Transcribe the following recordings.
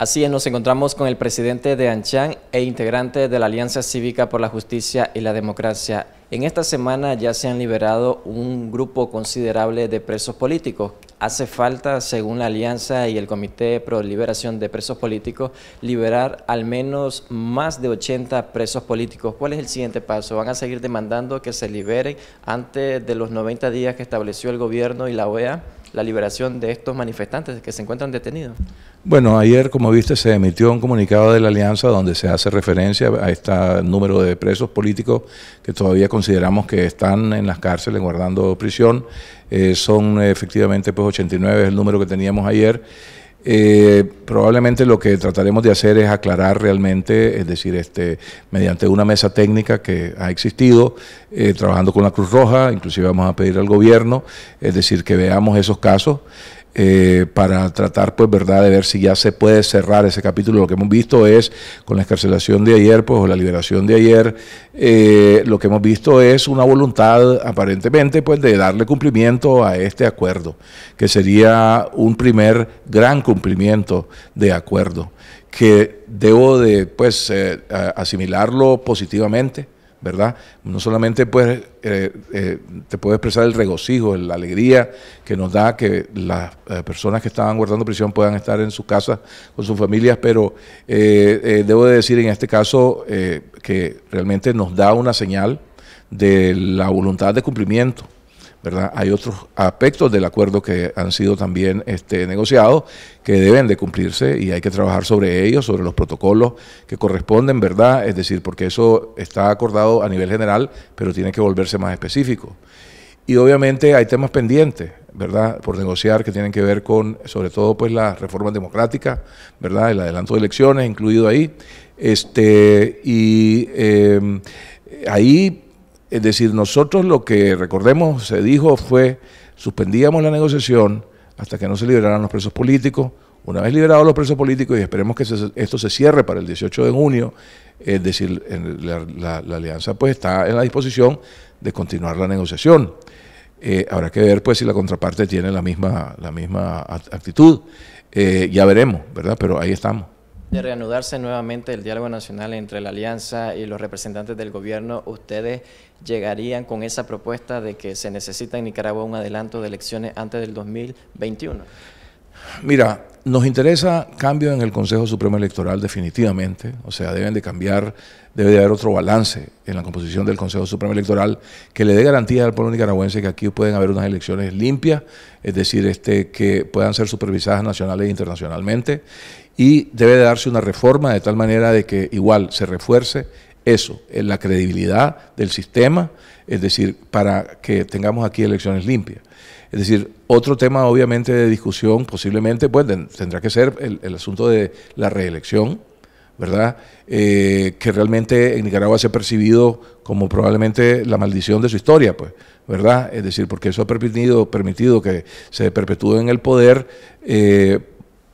Así es, nos encontramos con el presidente de ANCHAN e integrante de la Alianza Cívica por la Justicia y la Democracia. En esta semana ya se han liberado un grupo considerable de presos políticos. Hace falta, según la Alianza y el Comité Pro Liberación de Presos Políticos, liberar al menos más de 80 presos políticos. ¿Cuál es el siguiente paso? ¿Van a seguir demandando que se liberen antes de los 90 días que estableció el gobierno y la OEA? la liberación de estos manifestantes que se encuentran detenidos? Bueno, ayer, como viste, se emitió un comunicado de la Alianza donde se hace referencia a este número de presos políticos que todavía consideramos que están en las cárceles guardando prisión. Eh, son eh, efectivamente pues 89 el número que teníamos ayer. Eh, probablemente lo que trataremos de hacer es aclarar realmente, es decir, este, mediante una mesa técnica que ha existido, eh, trabajando con la Cruz Roja, inclusive vamos a pedir al gobierno, es decir, que veamos esos casos. Eh, para tratar, pues, verdad, de ver si ya se puede cerrar ese capítulo. Lo que hemos visto es, con la escarcelación de ayer, pues, o la liberación de ayer, eh, lo que hemos visto es una voluntad, aparentemente, pues, de darle cumplimiento a este acuerdo, que sería un primer gran cumplimiento de acuerdo, que debo de, pues, eh, asimilarlo positivamente ¿verdad? No solamente pues, te puedo expresar el regocijo, la alegría que nos da que las eh, personas que estaban guardando prisión puedan estar en sus casa con sus familias, pero debo de decir en este caso que realmente nos da una señal de la voluntad de cumplimiento hay otros aspectos del acuerdo que han sido también este, negociados que deben de cumplirse y hay que trabajar sobre ellos, sobre los protocolos que corresponden, ¿verdad? Es decir, porque eso está acordado a nivel general, pero tiene que volverse más específico. Y obviamente hay temas pendientes, ¿verdad? Por negociar que tienen que ver con, sobre todo, pues las reformas democráticas, ¿verdad? El adelanto de elecciones incluido ahí. Este, y em, ahí es decir, nosotros lo que recordemos se dijo fue suspendíamos la negociación hasta que no se liberaran los presos políticos. Una vez liberados los presos políticos, y esperemos que esto se cierre para el 18 de junio, es decir, la, alianza pues está en la disposición de continuar la negociación. Eh, habrá que ver pues si la contraparte tiene la misma, la misma actitud. Eh, ya veremos, ¿verdad? Pero ahí estamos de reanudarse nuevamente el diálogo nacional entre la alianza y los representantes del gobierno, ¿ustedes llegarían con esa propuesta de que se necesita en Nicaragua un adelanto de elecciones antes del 2021? Mira, nos interesa cambio en el Consejo Supremo Electoral definitivamente, o sea, deben de cambiar, debe de haber otro balance en la composición del Consejo Supremo Electoral que le dé garantía al pueblo nicaragüense que aquí pueden haber unas elecciones limpias, es decir, este, que puedan ser supervisadas nacionales e internacionalmente y debe darse una reforma de tal manera de que igual se refuerce eso, eh, la credibilidad del sistema, es decir, para que tengamos aquí elecciones limpias. Es decir, otro tema obviamente de discusión posiblemente pues, tendrá que ser el, asunto de la reelección, ¿verdad? Eh, que realmente en Nicaragua se ha percibido como probablemente la maldición de su historia, pues, ¿verdad? Es decir, porque eso ha permitido, permitido que se perpetúe en el poder. Eh,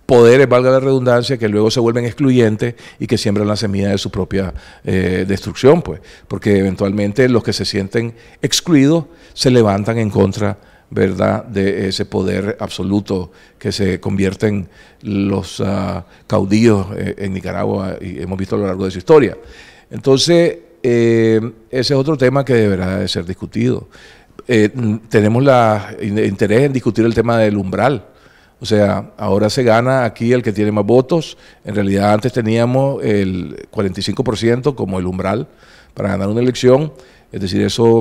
poderes, valga la redundancia, que luego se vuelven excluyentes y que siembran la semilla de su propia eh, destrucción, pues, porque eventualmente los que se sienten excluidos se levantan en contra, ¿verdad?, de ese poder absoluto que se convierten los ah, caudillos eh, en Nicaragua y hemos visto a lo largo de su historia. Entonces, eh, ese es otro tema que deberá de ser discutido. tenemos la, interés en discutir el tema del umbral o sea, ahora se gana aquí el que tiene más votos. En realidad antes teníamos el 45% como el umbral para ganar una elección. Es decir, eso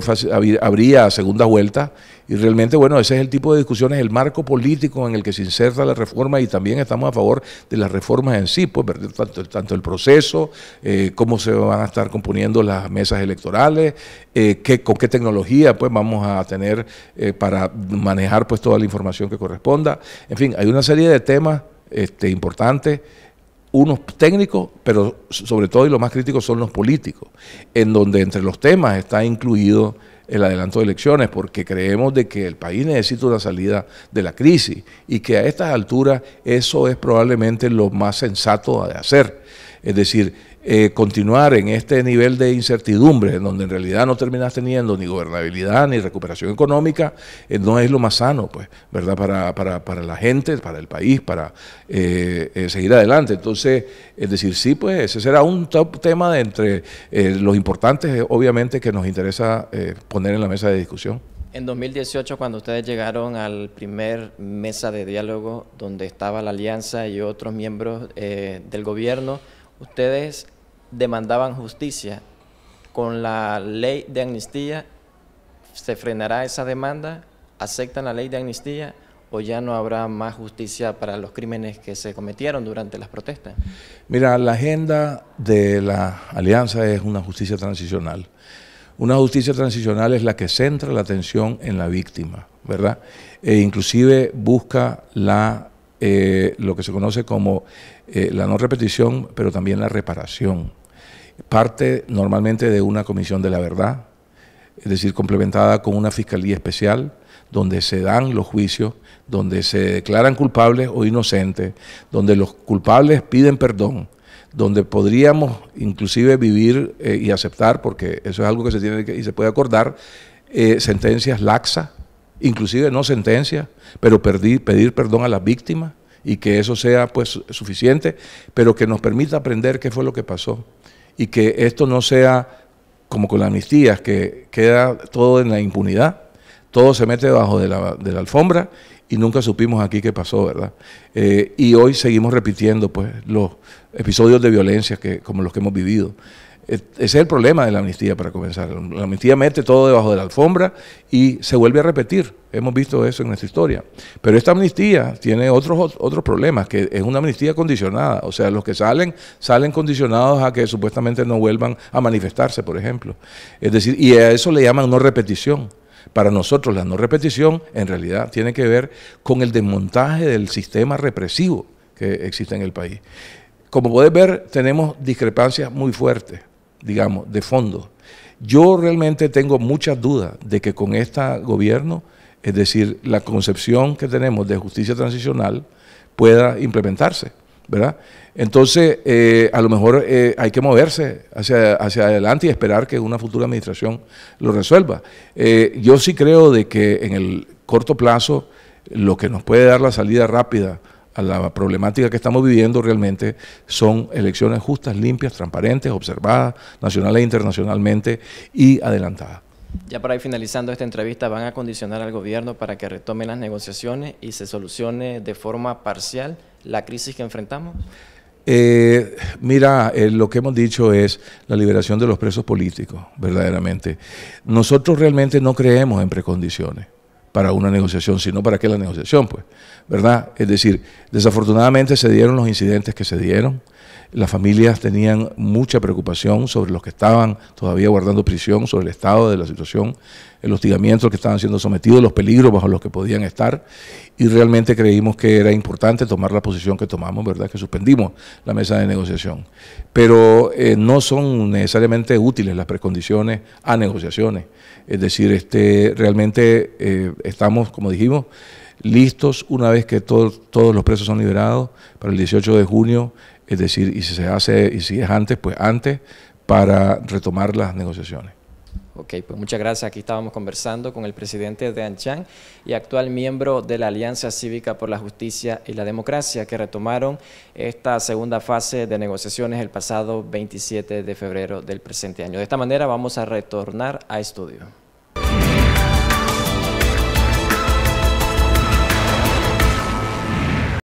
habría segunda vuelta y realmente, bueno, ese es el tipo de discusiones, el marco político en el que se inserta la reforma y también estamos a favor de las reformas en sí, pues tanto, tanto el proceso, eh, cómo se van a estar componiendo las mesas electorales, eh, con qué tecnología pues vamos a tener eh, para manejar pues toda la información que corresponda. En fin, hay una serie de temas este, importantes unos técnicos, pero sobre todo y lo más crítico son los políticos, en donde entre los temas está incluido el adelanto de elecciones, porque creemos de que el país necesita una salida de la crisis y que a estas alturas eso es probablemente lo más sensato de hacer. Es decir, eh, continuar en este nivel de incertidumbre, en donde en realidad no terminas teniendo ni gobernabilidad ni recuperación económica, eh, no es lo más sano, pues, ¿verdad? Para, para, para la gente, para el país, para eh, seguir adelante. Entonces, es decir, sí, pues ese será un top tema de entre los importantes, obviamente, que nos interesa poner en la mesa de discusión. En 2018, cuando ustedes llegaron al primer mesa de diálogo donde estaba la alianza y otros miembros del gobierno, ustedes demandaban justicia. Con la ley de amnistía, ¿se frenará esa demanda? ¿Aceptan la ley de amnistía? o ya no habrá más justicia para los crímenes que se cometieron durante las protestas? Mira, la agenda de la Alianza es una justicia transicional. Una justicia transicional es la que centra la atención en la víctima, ¿verdad? E inclusive busca la eh, lo que se conoce como eh, la no repetición, pero también la reparación. Parte normalmente de una comisión de la verdad, es decir, complementada con una fiscalía especial, donde se dan los juicios, donde se declaran culpables o inocentes, donde los culpables piden perdón, donde podríamos inclusive vivir eh, y aceptar, porque eso es algo que se tiene que, y se puede acordar, sentencias laxas inclusive no sentencia, pero pedir, perdón a las víctimas y que eso sea pues suficiente, pero que nos permita aprender qué fue lo que pasó y que esto no sea como con la amnistía, que queda todo en la impunidad, todo se mete debajo de la, alfombra y nunca supimos aquí qué pasó, ¿verdad? Eh, y hoy seguimos repitiendo pues los episodios de violencia que, como los que hemos vivido. Ese es el problema de la amnistía, para comenzar. La amnistía mete todo debajo de la alfombra y se vuelve a repetir. Hemos visto eso en nuestra historia. Pero esta amnistía tiene otros, otros problemas, que es una amnistía condicionada. O sea, los que salen, salen condicionados a que supuestamente no vuelvan a manifestarse, por ejemplo. Es decir, y a eso le llaman no repetición. Para nosotros la no repetición en realidad tiene que ver con el desmontaje del sistema represivo que existe en el país. Como puedes ver, tenemos discrepancias muy fuertes digamos, de fondo. Yo realmente tengo muchas dudas de que con este gobierno, es decir, la concepción que tenemos de justicia transicional pueda implementarse, ¿verdad? Entonces, eh, a lo mejor eh, hay que moverse hacia, hacia adelante y esperar que una futura administración lo resuelva. Eh, yo sí creo de que en el corto plazo lo que nos puede dar la salida rápida a la problemática que estamos viviendo realmente son elecciones justas, limpias, transparentes, observadas nacional e internacionalmente y adelantadas. Ya para ir finalizando esta entrevista, ¿van a condicionar al gobierno para que retome las negociaciones y se solucione de forma parcial la crisis que enfrentamos? Eh, mira, eh, lo que hemos dicho es la liberación de los presos políticos, verdaderamente. Nosotros realmente no creemos en precondiciones para una negociación, sino para qué la negociación, pues, ¿verdad? Es decir, desafortunadamente se dieron los incidentes que se dieron, las familias tenían mucha preocupación sobre los que estaban todavía guardando prisión, sobre el estado de la situación, el hostigamiento que estaban siendo sometidos, los peligros bajo los que podían estar. Y realmente creímos que era importante tomar la posición que tomamos, ¿verdad? Que suspendimos la mesa de negociación. Pero eh, no son necesariamente útiles las precondiciones a negociaciones. Es decir, este, realmente eh, estamos, como dijimos, listos una vez que todos los presos son liberados para el 18 de junio es decir, y si se hace, y si es antes, pues antes, para retomar las negociaciones. Ok, pues muchas gracias. Aquí estábamos conversando con el presidente de Anchan y actual miembro de la Alianza Cívica por la Justicia y la Democracia, que retomaron esta segunda fase de negociaciones el pasado 27 de febrero del presente año. De esta manera vamos a retornar a estudio.